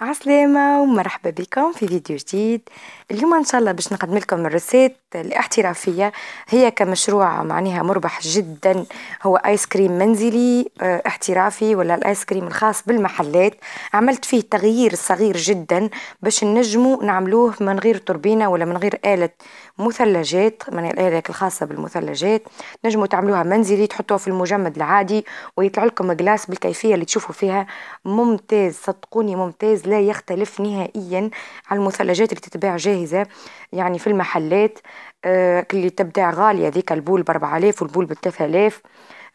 عسلامة ومرحبا بكم في فيديو جديد اليوم ان شاء الله باش نقدم لكم الرسيت الاحترافية هي كمشروع معناها مربح جدا هو ايس كريم منزلي آه، احترافي ولا الايس كريم الخاص بالمحلات عملت فيه تغيير صغير جدا باش نجمو نعملوه من غير توربينة ولا من غير آلة مثلجات من هذاك الخاصة بالمثلجات نجموا تعملوها منزلي تحطوها في المجمد العادي ويطلع لكم جلاس بالكيفية اللي تشوفوا فيها ممتاز صدقوني ممتاز لا يختلف نهائيا عن المثلجات اللي تتباع جاهزة يعني في المحلات آه اللي تبدأ غالية ذيك البول ب 4000 والبول ب 3000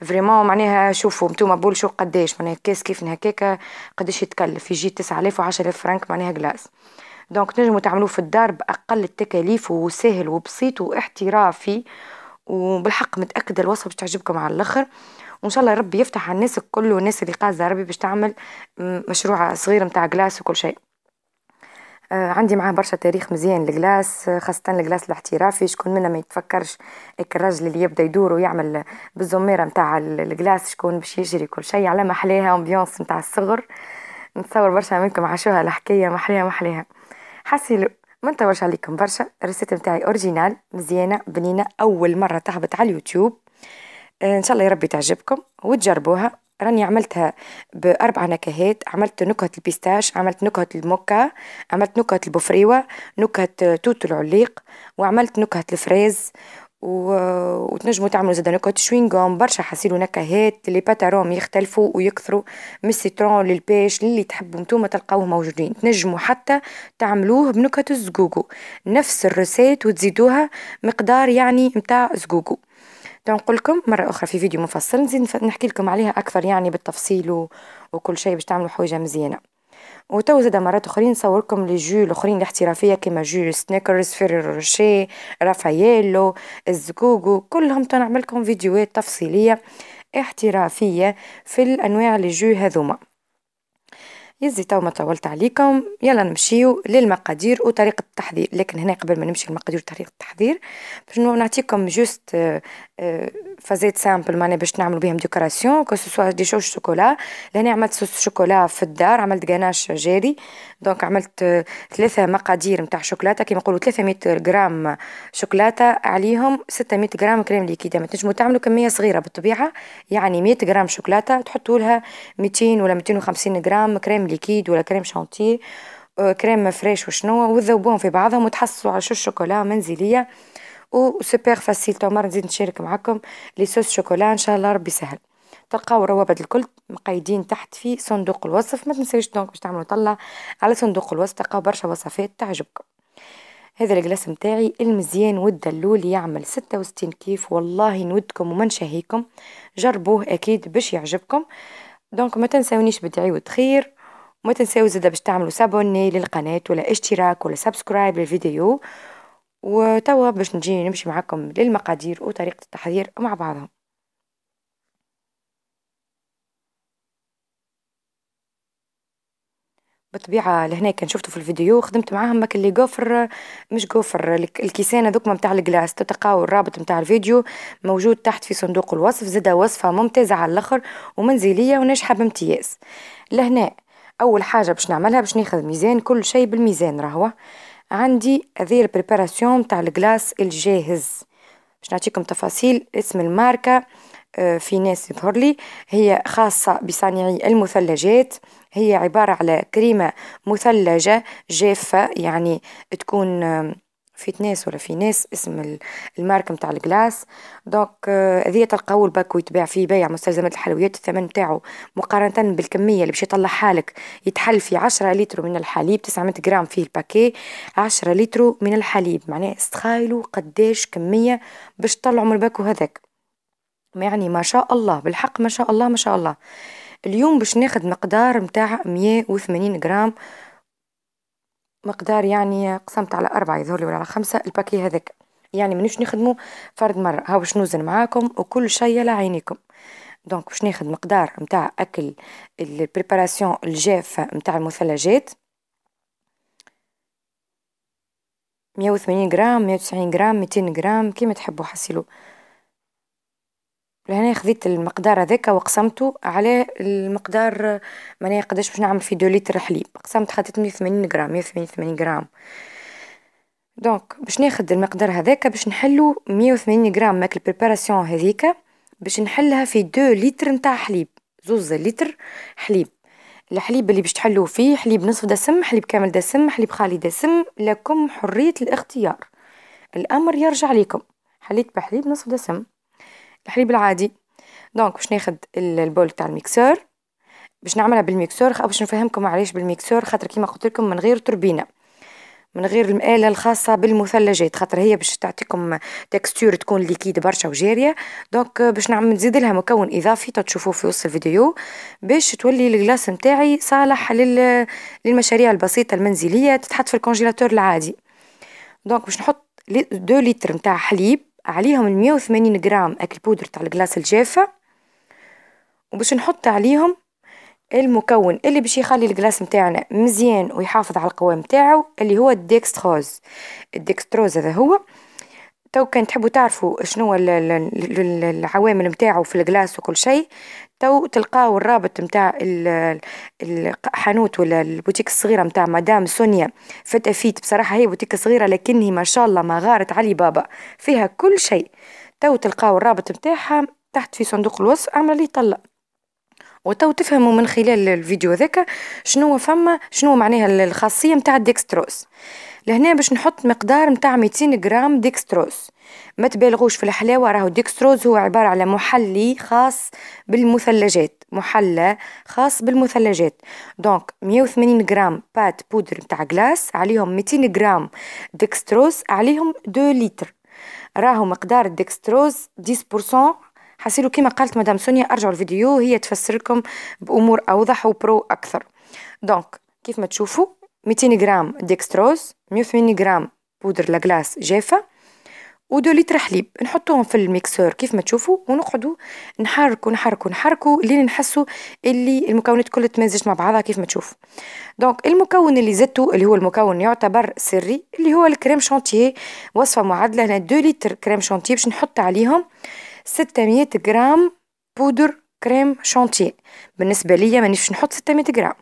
فريمون معناها شوفوا نتوما بول شو قداش معناها كاس كيف هكاكا قداش يتكلف يجي 9000 و 10000 فرانك معناها جلاس دونك تنجموا تعملوه في الدار باقل التكاليف وسهل وبسيط واحترافي وبالحق متاكده الوصفه باش تعجبكم على الاخر وان شاء الله ربي يفتح على الناس الكل والناس اللي قاعده ربي باش تعمل مشروع صغير نتاع جلاس وكل شيء آه، عندي معاه برشا تاريخ مزيان الجلاس خاصة الجلاس الاحترافي شكون منا ما يتفكرش هيك الراجل اللي يبدا يدور ويعمل بالزميرة نتاع الجلاس شكون باش يجري كل شيء على محليها امبيونس نتاع الصغر نتصور برشا منكم عاشوها الحكاية محليها محليها حسيلو ما نطولش عليكم برشا الريسيت نتاعي اوريجينال مزيانه بنينه اول مره تهبط على اليوتيوب آه، ان شاء الله يا ربي تعجبكم وتجربوها راني عملتها باربع نكهات عملت نكهه البيستاش عملت نكهه الموكا عملت نكهه البفريوه نكهه توت العليق وعملت نكهه الفريز و... وتنجموا تعملوا زاد نكهة شوينغوم برشا حاسيلو نكهات لي باتاروم يختلفوا ويكثروا من السيترون للبيش اللي تحبوا نتوما تلقاوه موجودين تنجموا حتى تعملوه بنكهة الزقوقو نفس الرسات وتزيدوها مقدار يعني متاع زقوقو تنقول لكم مرة أخرى في فيديو مفصل نزيد نحكي لكم عليها أكثر يعني بالتفصيل و... وكل شيء باش تعملوا حويجة مزيانة وتو زادا مرات أخرين نصوركم لي جو الاخرين الاحترافية كيما جو سنيكرز فيري روشي رافاييلو الزكوكو كلهم تنعملكم فيديوهات تفصيلية احترافية في الأنواع لي جو هذوما يزي تو ما طولت عليكم يلا نمشيو للمقادير وطريقة التحضير لكن هنا قبل ما نمشي للمقادير وطريقة التحضير باش نعطيكم جوست آه، آه، فازيت سامبل معناها باش نعملو بهم ديكوراسيون كو دي شوش شوكولا لهنا عملت صوص شوكولا في الدار عملت قناش جاري دونك عملت آه، ثلاثة مقادير نتاع شوكولاتة كيما نقولوا 300 غرام شوكولاتة عليهم 600 غرام كريم ليكيد ما تنجمو تعملوا كمية صغيرة بالطبيعة يعني 100 غرام شوكولاتة تحطولها لها 200 ولا 250 غرام كريم ليكيد ولا كريم شانتي آه، كريم فريش وشنو وذوبوهم في بعضهم وتحصلوا على شو شوكولا منزليه وسوبر فاسيل تو نزيد نشارك معكم لي صوص شوكولا ان شاء الله ربي سهل تلقاو روابط الكل مقيدين تحت في صندوق الوصف ما تنساوش دونك باش تعملوا طلع على صندوق الوصف تلقاو برشا وصفات تعجبكم هذا الجلاس متاعي المزيان والدلول يعمل 66 كيف والله نودكم وما نشهيكم جربوه اكيد باش يعجبكم دونك ما تنساونيش بدعي تخير ما تنساو زادا باش تعملوا سابوني للقناة ولا اشتراك ولا سبسكرايب للفيديو وتوا باش نجي نمشي معاكم للمقادير وطريقة التحضير مع بعضهم بالطبيعة لهنا كان شفتوا في الفيديو خدمت معاهم ماك اللي قفر مش جوفر الكيسان هذوك متاع الجلاس تتقاو الرابط متاع الفيديو موجود تحت في صندوق الوصف زادة وصفة ممتازة على الاخر ومنزلية وناجحة بامتياز لهنا أول حاجة باش نعملها باش ناخذ ميزان كل شي بالميزان راهو عندي هذي البريباراسيون متاع الكلاس الجاهز باش نعطيكم تفاصيل اسم الماركة آه، في ناس لي هي خاصة بصانعي المثلجات هي عبارة على كريمة مثلجة جافة يعني تكون في تناس ولا في ناس اسم المارك متاع الكلاس دونك آه، هذيا تلقاو الباكو يتباع فيه بيع مستلزمات الحلويات الثمن متاعو مقارنة بالكمية اللي باش يطلعها لك يتحل في 10 لتر من الحليب 900 غرام فيه الباكي 10 لتر من الحليب معناه استخايلوا قداش كمية باش تطلعوا من الباكو هذاك يعني ما شاء الله بالحق ما شاء الله ما شاء الله اليوم باش ناخد مقدار متاع 180 غرام مقدار يعني قسمت على أربعة يظهر لي ولا على خمسة الباكي هذاك يعني منيش نخدمو فرد مرة هاو باش نوزن معاكم وكل شي على عينيكم دونك باش ناخد مقدار نتاع أكل البريباراسيون الجافة نتاع المثلجات مية وثمانين غرام مية وتسعين غرام ميتين غرام كيما تحبو حسيلو. لهنا خذيت المقدار هذاك وقسمته على المقدار معناها قداش باش نعمل في دو لتر حليب قسمت حطيت مية وثمانين غرام مية وثمانين غرام دونك باش ناخد المقدار هذاك باش نحلو مية وثمانين غرام ماك البريباراسيون هذيك باش نحلها في دو لتر نتاع حليب زوز لتر حليب الحليب اللي باش تحلوه فيه حليب نصف دسم حليب كامل دسم حليب خالي دسم لكم حرية الاختيار الأمر يرجع لكم حليت بحليب نصف دسم الحليب العادي دونك باش ناخد البول تاع الميكسور باش نعملها بالميكسور باش نفهمكم علاش بالميكسور خاطر كيما قلت لكم من غير توربينه من غير المآلة الخاصة بالمثلجات خاطر هي باش تعطيكم تكستور تكون ليكيد برشا وجارية دونك باش نعمل نزيد لها مكون إضافي تشوفوه في وسط الفيديو باش تولي الكلاص نتاعي صالح لل... للمشاريع البسيطة المنزلية تتحط في الكونجيلاتور العادي دونك باش نحط دو لتر نتاع حليب عليهم مية وثمانين غرام اكل بودر تاع الكلاص الجافة وباش نحط عليهم المكون اللي باش يخلي الكلاص متاعنا مزيان ويحافظ على القوام متاعو اللي هو الديكستروز الديكستروز هذا هو تو كان تحبوا تعرفوا شنو العوامل نتاعو في الجلاس وكل شيء تو تلقاو الرابط نتاع الحانوت ولا البوتيك الصغيره نتاع مدام سونيا فتافيت بصراحه هي بوتيك صغيره لكنها ما شاء الله ما غارت علي بابا فيها كل شيء تو تلقاو الرابط نتاعها تحت في صندوق الوصف اعمل لي وتو تفهموا من خلال الفيديو ذاك شنو فما شنو معناها الخاصية متاع الديكستروس لهنا باش نحط مقدار متاع 200 غرام ديكستروس ما تبالغوش في الحلاوة راهو ديكستروز هو عبارة على محلي خاص بالمثلجات محلى خاص بالمثلجات دونك 180 غرام بات بودر متاع غلاس عليهم 200 غرام ديكستروز عليهم 2 لتر راهو مقدار الديكستروز 10% حسيلو كما قالت مدام سونيا ارجعوا الفيديو هي تفسر لكم بامور اوضح وبرو اكثر دونك كيف ما تشوفوا 200 غرام ديكستروز 180 غرام بودر لاغلاس جافه و 2 لتر حليب نحطوهم في الميكسور كيف ما تشوفوا ونقعدوا نحركوا نحركوا نحركوا لين نحسوا اللي المكونات كلها تمزجت مع بعضها كيف ما تشوفوا دونك المكون اللي زدته اللي هو المكون يعتبر سري اللي هو الكريم شانتيه وصفه معادله هنا 2 لتر كريم شانتيه باش نحط عليهم 600 غرام بودر كريم شانتي بالنسبة ليا مانيش نحط 600 غرام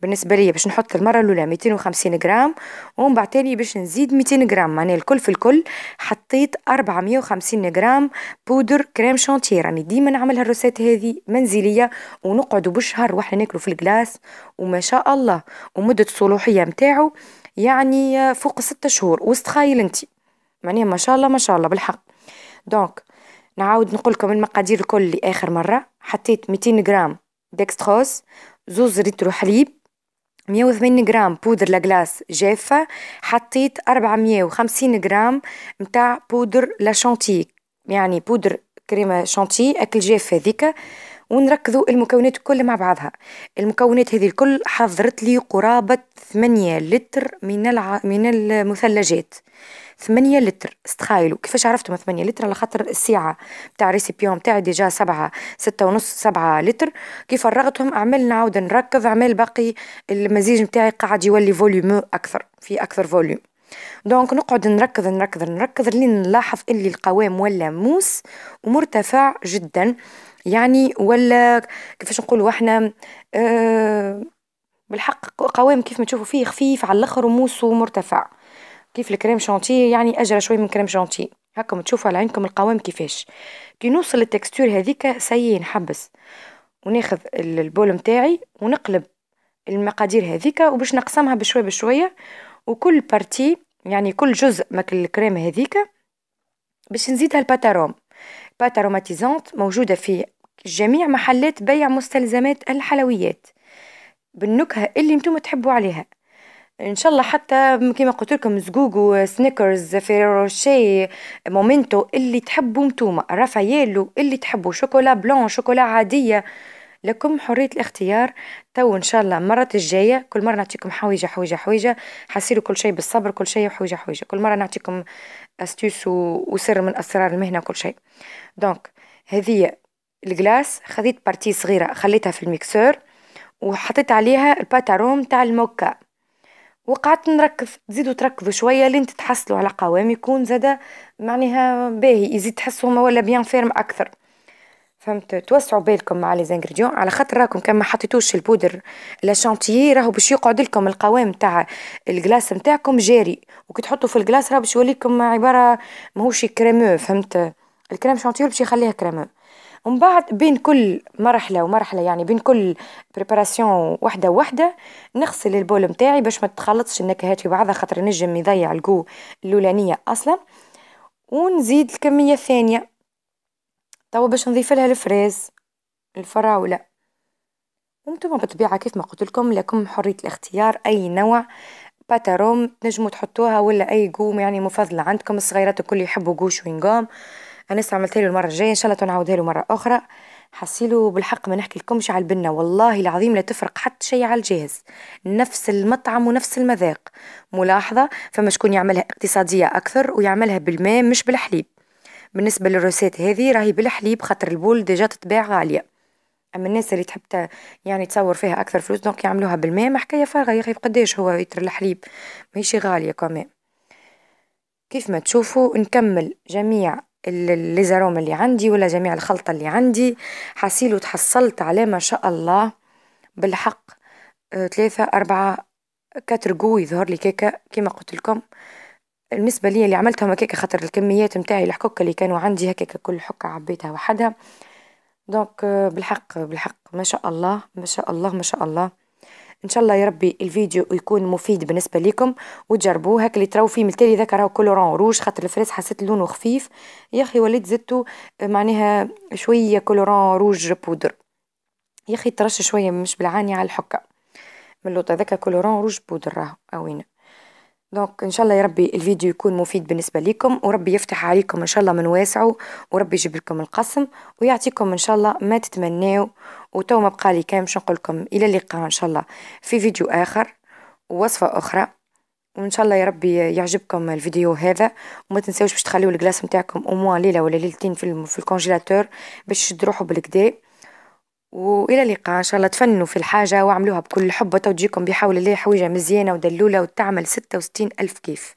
بالنسبة ليا باش نحط المرة الأولى ميتين وخمسين ومن بعد تاني باش نزيد ميتين غرام معناها الكل في الكل حطيت 450 وخمسين بودر كريم شانتي راني ديما نعمل هالروسات هذه منزلية ونقعد بالشهر واحنا ناكلوا في الكلاس وما شاء الله ومدة الصلوحية متاعو يعني فوق ستة شهور وسط خايل انتي معناها ما شاء الله ما شاء الله بالحق دونك نعاود نقول لكم المقادير الكل لآخر مرة حطيت 200 غرام ديكستروز زوز ريترو حليب 180 غرام بودر لاغلاس جافة حطيت 450 غرام متاع بودر لاشونتي يعني بودر كريمة شانتي أكل جاف هذيك ونركزوا المكونات كلها مع بعضها المكونات هذه الكل حضرت لي قرابة 8 لتر من الع... من المثلجات 8 لتر استخايلوا كيفاش عرفتوا 8 لتر على خاطر السعه بتاع ريسيبيون تاعي ديجا 7 6 ونص 7 لتر كي فرغتهم عمل نعاود نركض عمل باقي المزيج بتاعي قاعد يولي فوليوم اكثر في اكثر فوليوم دونك نقعد نركض نركض نركض لين نلاحظ اللي القوام ولا موس ومرتفع جدا يعني ولا كيفاش نقولوا احنا أه بالحق قوام كيف ما تشوفوا فيه خفيف على الاخر وموس ومرتفع كيف الكريم شانتي يعني أجرى شوي من كريم شانتي هاكم تشوفوا على عينكم القوام كيفاش كي نوصل للتكستور هذيك سي نحبس وناخذ البول متاعي ونقلب المقادير هذيك وباش نقسمها بشوي بشوية وكل بارتي يعني كل جزء من الكريم هذيك باش نزيدها الباتاروم باتاروماتيزونت موجودة في جميع محلات بيع مستلزمات الحلويات بالنكهة اللي نتوما تحبوا عليها ان شاء الله حتى كيما قلت لكم زقوقو سنيكرز فيروشي مومنتو اللي تحبوا نتوما رافاييلو اللي تحبوا شوكولا بلون شوكولا عاديه لكم حريه الاختيار تو ان شاء الله المرات الجايه كل مره نعطيكم حويجه حويجه حويجه حسيروا كل شيء بالصبر كل شيء حويجه حويجه كل مره نعطيكم استيس وسر من اسرار المهنه وكل شيء دونك هذه الجلاس خذيت بارتي صغيره خليتها في الميكسور وحطيت عليها الباتاروم تاع الموكا وقعدت نركز تزيدوا تركزوا شويه لين تتحصلوا على قوام يكون زادا معناها باهي يزيد تحسوا هما ولا بيان فيرم اكثر فهمت توسعوا بالكم مع لي زانغريديون على خاطر راكم كان ما حطيتوش البودر لا راهو باش يقعد لكم القوام تاع الجلاس نتاعكم جاري وكي تحطوا في الجلاس راهو باش يوليكم عباره ماهوش كريمو فهمت الكريم شانتيي باش يخليها كريمو ومن بعد بين كل مرحلة ومرحلة يعني بين كل بريباراسيون وحدة وحدة نغسل البول متاعي باش ما تخلطش النكهات في بعضها خاطر نجم يضيع الجو اللولانية أصلا ونزيد الكمية الثانية توا باش نضيف لها الفريز الفراولة وانتم بالطبيعة كيف ما قلت لكم لكم حرية الاختيار أي نوع باتاروم تنجموا تحطوها ولا أي قوم يعني مفضلة عندكم الصغيرات الكل يحبوا وينقام آه انا استعملت له المره الجايه ان شاء الله تنعاودها له مره اخرى حسيلو بالحق ما نحكي لكمش على البنه والله العظيم لا تفرق حتى شيء على الجهاز نفس المطعم ونفس المذاق ملاحظه فما شكون يعملها اقتصاديه اكثر ويعملها بالماء مش بالحليب بالنسبه للروسيت هذه راهي بالحليب خاطر البول ديجا تتباع غاليه اما الناس اللي تحب يعني تصور فيها اكثر فلوس دونك يعملوها بالماء ما حكايه فارغه يا اخي قداش هو يتر الحليب ماشي غاليه كمان كيف ما تشوفوا نكمل جميع الليزاروم اللي عندي ولا جميع الخلطة اللي عندي حسيل وتحصلت على ما شاء الله بالحق ثلاثة آه، أربعة كاتر قوي يظهر لي كيكة كيما قلت لكم بالنسبة لي اللي عملتهم هكاك خاطر الكميات نتاعي الحكوكة اللي كانوا عندي هكاك كل حكة عبيتها وحدها دونك آه، بالحق بالحق ما شاء الله ما شاء الله ما شاء الله ان شاء الله يا ربي الفيديو يكون مفيد بالنسبه لكم وتجربوه هاك اللي تراو فيه من التالي ذاك راهو كولورون روج خاطر الفريز حسيت لونه خفيف يا اخي وليت زدتو آه، معناها شويه كولورون روج بودر يا اخي ترش شويه مش بالعاني على الحكه من اللوطه ذاك كولورون روج بودر راهو اوينه دونك ان شاء الله يا ربي الفيديو يكون مفيد بالنسبه ليكم وربي يفتح عليكم ان شاء الله من واسعه وربي يجيب لكم القسم ويعطيكم ان شاء الله ما تتمناو وتو ما بقالي كان باش نقول لكم الى اللقاء ان شاء الله في فيديو اخر ووصفه اخرى وان شاء الله يا ربي يعجبكم الفيديو هذا وما تنساوش باش تخليو الكلاص نتاعكم اوموا ليله ولا ليلتين في, في الكونجيلاتور باش روحو بالكدا والى اللقاء ان شاء الله تفنوا في الحاجه واعملوها بكل حب وتجيكم بحول الله حويجه مزيانه ودلوله وتعمل ستة وستين الف كيف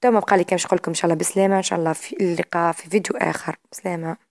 تو ما بقالي كان نقول لكم ان شاء الله بسلامه ان شاء الله في اللقاء في فيديو اخر بسلامه